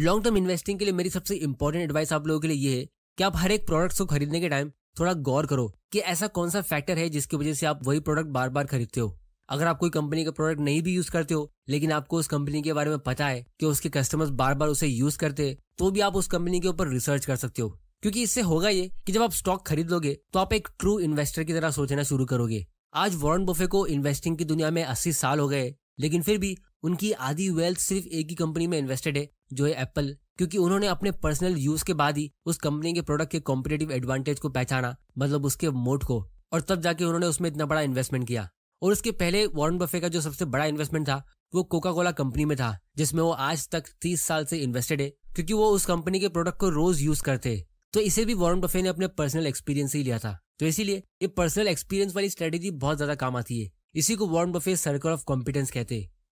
long term investing के लिए मेरी सबसे इंपॉर्टेंट एडवाइस आप लोगों के लिए ये है कि आप हर एक प्रोडक्ट्स को खरीदने के टाइम थोड़ा गौर करो कि ऐसा कौन सा फैक्टर है जिसकी वजह से आप वही प्रोडक्ट बार बार खरीदते हो अगर आप कोई कंपनी का प्रोडक्ट नहीं भी यूज करते हो लेकिन आपको उस कंपनी के बारे में पता है कि उसके कस्टमर्स बार बार उसे यूज करते तो भी आप उस कंपनी के ऊपर रिसर्च कर सकते हो क्योंकि इससे होगा ये कि जब आप स्टॉक खरीद लोगे तो आप एक ट्रू इन्वेस्टर की तरह सोचना शुरू करोगे आज वॉरेन बुफे को इन्वेस्टिंग की दुनिया में अस्सी साल हो गए लेकिन फिर भी उनकी आधी वेल्थ सिर्फ एक ही कंपनी में इन्वेस्टेड है जो है एप्पल क्योंकि उन्होंने अपने पर्सनल यूज के बाद ही उस कंपनी के प्रोडक्ट के कॉम्पिटेटिव एडवांटेज को पहचाना मतलब उसके मोट को और तब जाके उन्होंने उसमें इतना बड़ा इन्वेस्टमेंट किया और उसके पहले वॉरन बफे का जो सबसे बड़ा इन्वेस्टमेंट था वो कोका कोला कंपनी में था जिसमें वो आज तक तीस साल से इन्वेस्टेड है क्योंकि वो उस कंपनी के प्रोडक्ट को रोज यूज करते तो इसे भी वॉरन बफे ने अपने पर्सनल एक्सपीरियंस ही लिया था तो इसीलिए ये पर्सनल एक्सपीरियंस वाली स्ट्रेटेजी बहुत ज्यादा काम आती है इसी को Warren Buffett circle of competence कहते हैं